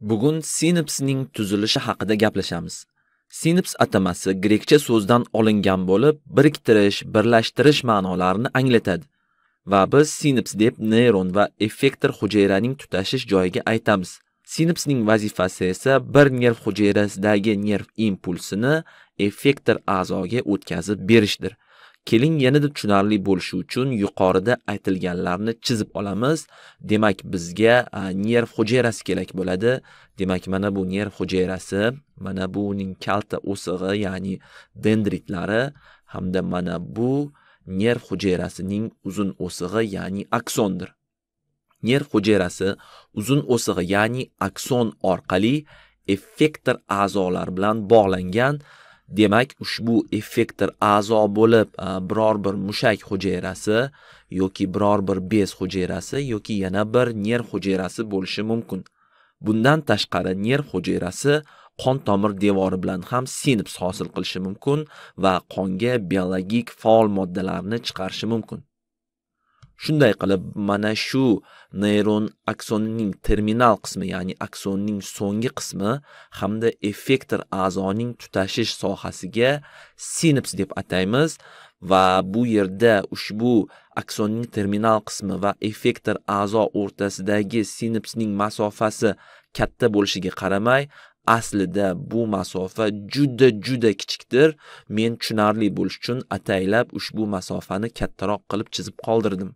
Bugun sinapsning tuzilishi haqida gaplashamiz. Sinaps atamasi grekcha so'zdan olingan bo'lib, biriktirish, birlashtirish ma'nolarini anglatadi va biz sinaps deb neyron va effektor hujayraning tutashish joyiga aytamiz. Sinapsning vazifasi esa bir nerv hujayrasidagi nerv impulsini effektor a'zoga o'tkazib berishdir. keling yanada tushunarli bo'lishi uchun yuqorida aytilganlarni chizib olamiz demak bizga nerv hujayrasi kerak bo'ladi demak mana bu nerv hujayrasi mana bu uning kalta o'sig'i ya'ni dendritlari hamda mana bu nerv hujayrasining uzun o'sig'i ya'ni aksondir nerv hujayrasi uzun o'sig'i ya'ni akson orqali effektor a'zolar bilan bog'langan demak ushbu effektor a'zo bo'lib biror bir mushak hujayrasi yoki biror bir bez hujayrasi yoki yana bir nerv hujayrasi bo'lishi mumkin bundan tashqari nerv hujayrasi qon tomir devori bilan ham sinips hosil qilishi mumkin va qonga biologik faol moddalarni chiqarishi mumkin Shunday qilib mana shu neyron aksonining terminal qismi, ya'ni aksonning so'nggi qismi hamda effektor a'zoning tutashish sohasiga sinaps deb ataymiz va bu yerda ushbu aksonning terminal qismi va effektor a'zo o'rtasidagi sinapsning masofasi katta bo'lishiga qaramay, aslida bu masofa juda juda kichikdir. Men tushunarli bo'lish uchun ataylab ushbu masofani kattaroq qilib chizib qoldirdim.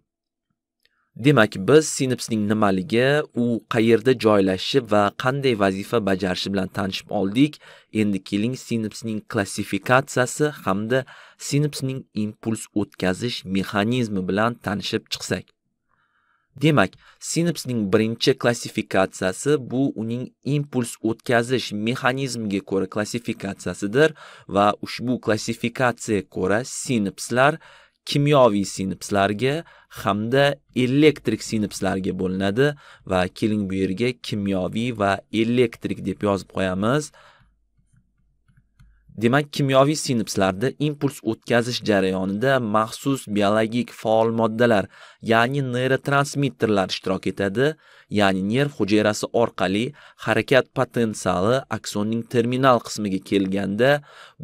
Demak, biz sinapsning nimaligi, u qayerda joylashishi va qanday vazifa bajarishi bilan tanishib oldik. Endi keling sinapsning klassifikatsiyasi hamda sinapsning impuls o'tkazish mexanizmi bilan tanishib chiqsak. Demak, sinapsning birinchi klassifikatsiyasi bu uning impuls o'tkazish mexanizmiga ko'ra klassifikatsiyasidir va ushbu klassifikatsiyaga ko'ra sinapslar kimyoviy sinapslarga hamda elektrik sinapslarga bo'linadi va keling bu yerga kimyoviy va elektrik deb yozib qo'yamiz. Demak, kimyoviy sinapslarda impuls o'tkazish jarayonida maxsus biologik faol moddalar, ya'ni neyrotransmitterlar ishtirok etadi, ya'ni nerv hujayrasi orqali harakat potensiali aksonning terminal qismiga kelganda,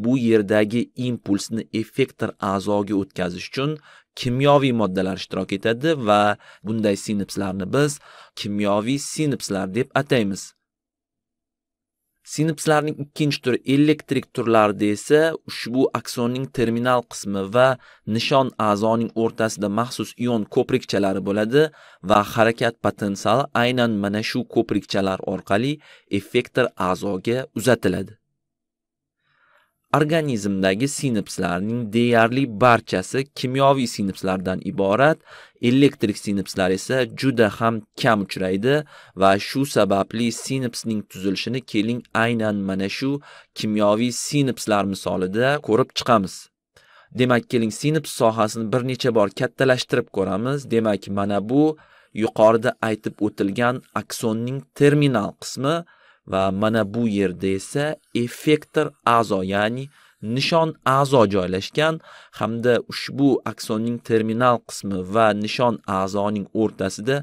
bu yerdagi impulsni effektor a'zoga o'tkazish uchun kimyoviy moddalar ishtirok etadi va bunday sinapslarni biz kimyoviy sinapslar deb ataymiz. Sinapslarning ikkinchi turi elektrik turlarida esa ushbu aksonning terminal qismi va nishon a'zoning o'rtasida maxsus ion ko'prikchalari bo'ladi va harakat potensiali aynan mana shu ko'prikchalar orqali effektor a'zoga uzatiladi. organizmdagi sinapslarning deyarli barchasi kimyoviy sinapslardan iborat, elektrik sinapslar esa juda ham kam uchraydi va shu sababli sinapsning tuzilishini keling aynan mana shu kimyoviy sinapslar misolida ko'rib chiqamiz. Demak, keling sinaps sohasini bir necha bor kattalashtirib ko'ramiz. Demak, mana bu yuqorida aytib o'tilgan aksonning terminal qismi va mana bu yerda esa effektor a'zo ya'ni nishon a'zo joylashgan hamda ushbu aksonning terminal qismi va nishon a'zoning o'rtasida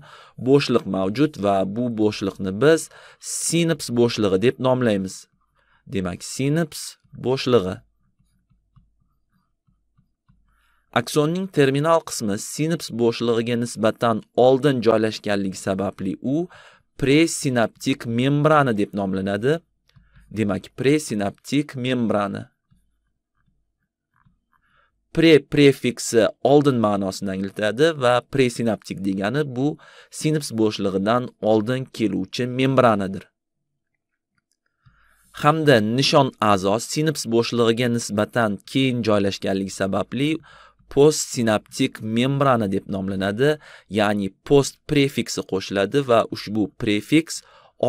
bo'shliq mavjud va bu bo'shliqni biz sinaps bo'shlig'i deb nomlaymiz. Demak, sinaps bo'shlig'i Aksonning terminal qismi sinaps bo'shlig'iga nisbatan oldin joylashganligi sababli u presinaptik membrana deb nomlanadi demak presinaptik membrana pre prefiksi oldin ma'nosini anglatadi va presinaptik degani bu sinaps bo'shlig'idan oldin keluvchi membranadir hamda nishon a'zo sinaps bo'shlig'iga nisbatan keyin joylashganligi sababli post sinaptik membrana deb nomlanadi ya'ni post prefiksi qo'shiladi va ushbu prefiks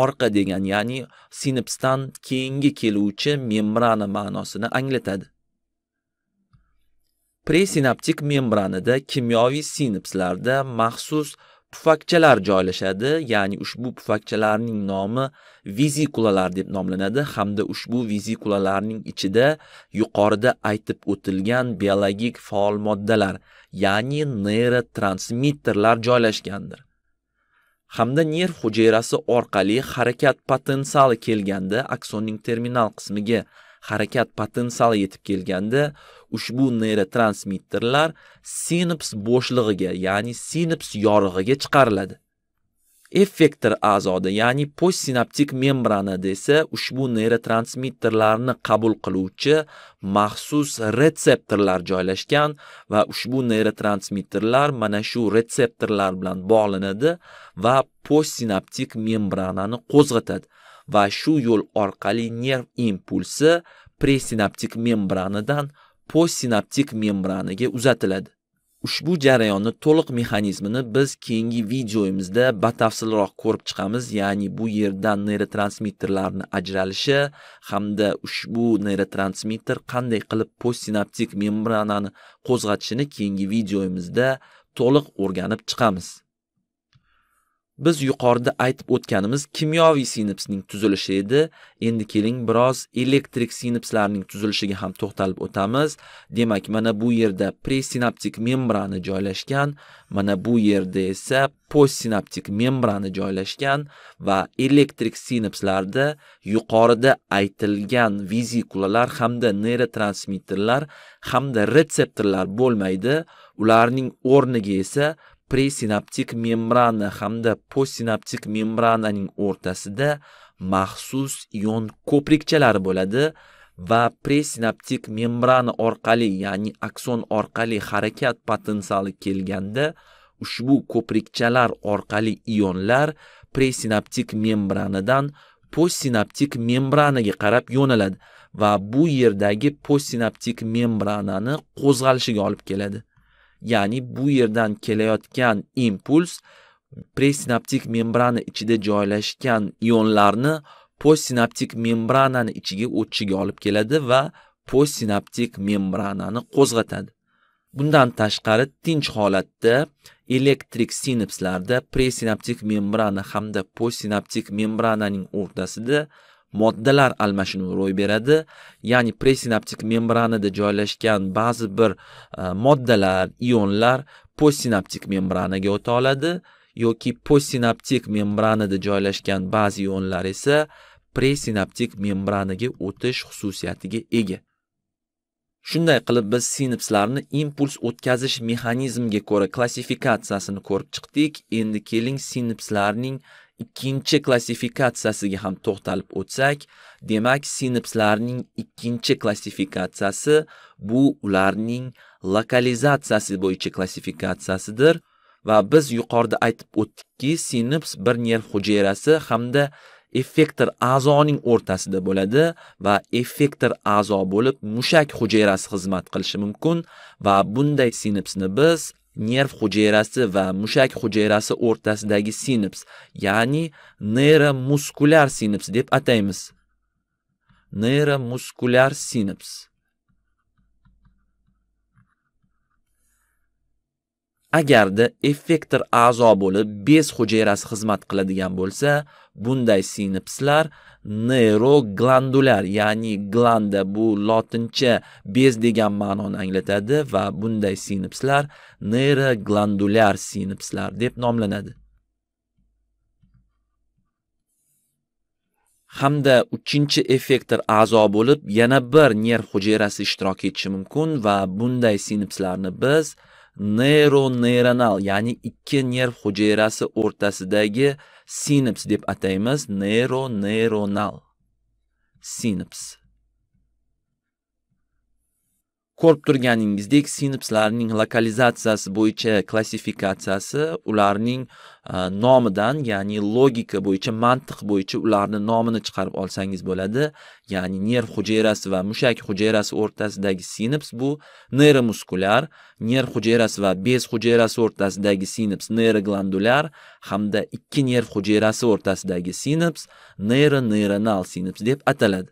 orqa degan ya'ni sinapsdan keyingi keluvchi membrana ma'nosini anglatadi presinaptik membranada kimyoviy sinapslarda maxsus pufakchalar joylashadi ya'ni ushbu pufakchalarning nomi vizikulalar deb nomlanadi hamda ushbu vizikulalarning ichida yuqorida aytib o'tilgan biologik faol moddalar ya'ni neyrotransmitterlar joylashgandir hamda nerv hujayrasi orqali harakat potensiali kelganda aksonning terminal qismiga harakat potensiali yetib kelganda ushbu neyrotransmitterlar sinaps bo'shlig'iga, ya'ni sinaps yorig'iga chiqariladi. effektor a'zoda, ya'ni postsinaptik membrana desa, ushbu neyrotransmitterlarni qabul qiluvchi maxsus retseptorlar joylashgan va ushbu neyrotransmitterlar mana shu retseptorlar bilan bog'lanadi va postsinaptik membranani qo'zg'atadi va shu yo'l orqali nerv impulsi presinaptik membranadan postsinaptik membranaga uzatiladi. Ushbu jarayonni to'liq mexanizmini biz keyingi videoyimizda batafsilroq ko'rib chiqamiz, ya'ni bu yerdan neyrotransmitterlarni ajralishi hamda ushbu neyrotransmitter qanday qilib postsinaptik membranani qo'zg'atishini keyingi videoyimizda to'liq o'rganib chiqamiz. Biz yuqorida aytib o'tganimiz kimyoviy sinapsning tuzilishi edi. Endi keling biroz elektrik sinapslarning tuzilishiga ham to'xtalib o'tamiz. Demak, mana bu yerda presinaptik membrana joylashgan, mana bu yerda esa postsinaptik membrana joylashgan va elektrik sinapslarda yuqorida aytilgan vizikulalar hamda neyrotransmitterlar hamda retseptorlar bo'lmaydi. Ularning o'rniga esa presinaptik membrana hamda postsinaptik membrananing o'rtasida maxsus ion ko'prikchalari bo'ladi va presinaptik membrana orqali ya'ni akson orqali harakat potensiali kelganda ushbu ko'prikchalar orqali ionlar presinaptik membranadan postsinaptik membranaga qarab yo'naladi va bu yerdagi postsinaptik membranani qo'zg'alishiga olib keladi ya'ni bu yerdan kelayotgan impuls presinaptik membrana ichida joylashgan ionlarni postsinaptik membranani ichiga o'tishiga olib keladi va postsinaptik membranani qo'zg'atadi bundan tashqari tinch holatda elektrik sinapslarda presinaptik membrana hamda postsinaptik membrananing o'rtasida moddalar almashinuvi ro'y beradi ya'ni presinaptik membranada joylashgan ba'zi bir e, moddalar ionlar postsinaptik membranaga o'ta oladi yoki postsinaptik membranada joylashgan ba'zi ionlar esa presinaptik membranaga o'tish xususiyatiga ega shunday qilib biz sinapslarni impuls o'tkazish mexanizmiga ko'ra klassifikatsiyasini ko'rib chiqdik endi keling sinapslarning ikkinchi klassifikatsiyasiga ham to'xtalib o'tsak, demak, sinapslarning ikkinchi klassifikatsiyasi bu ularning lokalizatsiyasi bo'yicha klassifikatsiyasidir va biz yuqorida aytib o'tdikki, sinaps bir nerv hujayrasi hamda effektor a'zoning o'rtasida bo'ladi va effektor a'zo bo'lib mushak hujayrasi xizmat qilishi mumkin va bunday sinapsni biz nerv hujayrasi va mushak hujayrasi o'rtasidagi sinaps, ya'ni neyromuskulyar sinaps deb ataymiz. neyromuskulyar sinaps agarda effektor a'zo bo'lib bez hujayrasi xizmat qiladigan bo'lsa bunday sinapslar neyroglandular ya'ni glanda bu lotincha bez degan ma'noni anglatadi va bunday sinapslar neyroglandular sinapslar deb nomlanadi hamda uchinchi effektor a'zo bo'lib yana bir nerv hujayrasi ishtirok etishi mumkin va bunday sinapslarni biz neyroneuronal ya'ni ikki nerv hujayrasi o'rtasidagi sinaps deb ataymiz neyroneuronal sinaps ko'rib turganingizdek sinapslarning lokalizatsiyasi bo'yicha klassifikatsiyasi ularning e, nomidan ya'ni logika bo'yicha mantiq bo'yicha ularni nomini chiqarib olsangiz bo'ladi ya'ni nerv hujayrasi va mushak hujayrasi o'rtasidagi sinaps bu neyromuskulyar nerv hujayrasi va bez hujayrasi o'rtasidagi sinaps neyroglandular hamda ikki nerv hujayrasi o'rtasidagi sinaps neyronal sinaps deb ataladi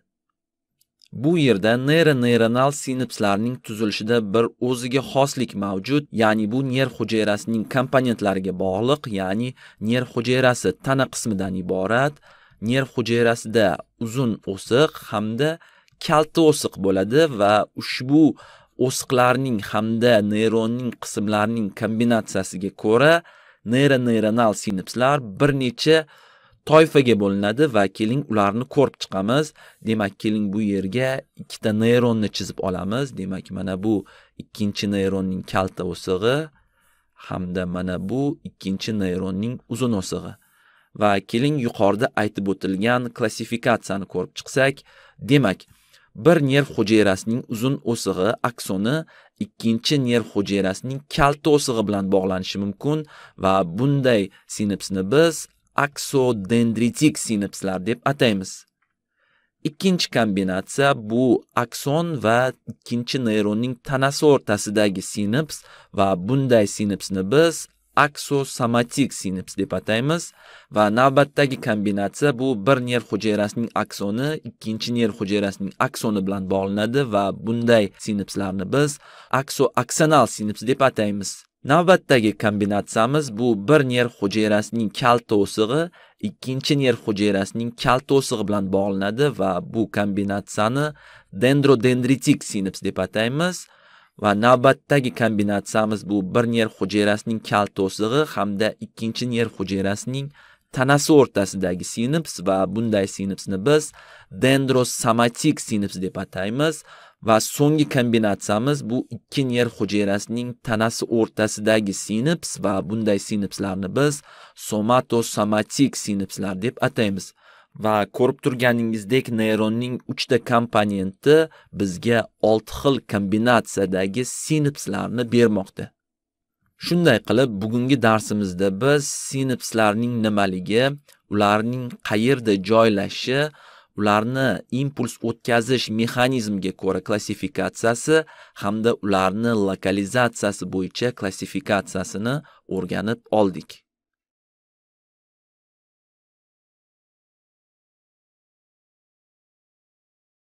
Bu yerda neyronal sinapslarning tuzilishida bir o'ziga xoslik mavjud, ya'ni bu nerv hujayrasining komponentlariga bog'liq, ya'ni nerv hujayrasi tana qismidan iborat. Nerv hujayrasida uzun o'siq hamda kalta o'siq bo'ladi va ushbu o'siqlarning hamda neyronning qismlarining kombinatsiyasiga ko'ra neyronal sinapslar bir necha toifaga bo'linadi va keling ularni ko'rib chiqamiz. Demak, keling bu yerga ikkita neyronni chizib olamiz. Demak, mana bu ikkinchi neyronning kalta o'sig'i hamda mana bu ikkinchi neyronning uzun o'sig'i. Va keling yuqorida aytib o'tilgan klassifikatsiyani ko'rib chiqsak, demak, bir nerv hujayrasining uzun o'sig'i aksoni ikkinchi nerv hujayrasining kalta o'sig'i bilan bog'lanishi mumkin va bunday sinapsni biz aksodendritik sinapslar deb ataymiz ikkinchi kombinatsiya bu akson va ikkinchi neyronning tanasi o'rtasidagi sinaps va bunday sinapsni biz aksosomatik sinaps deb ataymiz va navbatdagi kombinatsiya bu bir nerv hujayrasining aksoni ikkinchi nerv hujayrasining aksoni bilan bog'lanadi va bunday sinapslarni biz aksoaksonal sinaps deb ataymiz Navbatdagi kombinatsiyamiz bu bir nerv hujayrasining kal to'sig'i ikkinchi nerv hujayrasining kal to'sig'i bilan bog'lanadi va bu kombinatsiyani dendrodendritik sinaps deb ataymiz. Va navbatdagi kombinatsiyamiz bu bir nerv hujayrasining kal to'sig'i hamda ikkinchi nerv hujayrasining tanasi o'rtasidagi sinaps va bunday sinapsni biz dendrosomatik sinaps deb ataymiz va so'nggi kombinatsiyamiz bu ikki nerv hujayrasining tanasi o'rtasidagi sinaps va bunday sinapslarni biz somatosomatik sinapslar deb ataymiz. Va ko'rib turganingizdek neyronning uchta komponenti bizga olti xil kombinatsiyadagi sinapslarni bermoqda. Shunday qilib, bugungi darsimizda biz sinapslarning nimaligi, ularning qayerda joylashishi ularni impuls o'tkazish mexanizmiga ko'ra klassifikatsiyasi hamda ularni lokalizatsiyasi bo'yicha klassifikatsiyasini o'rganib oldik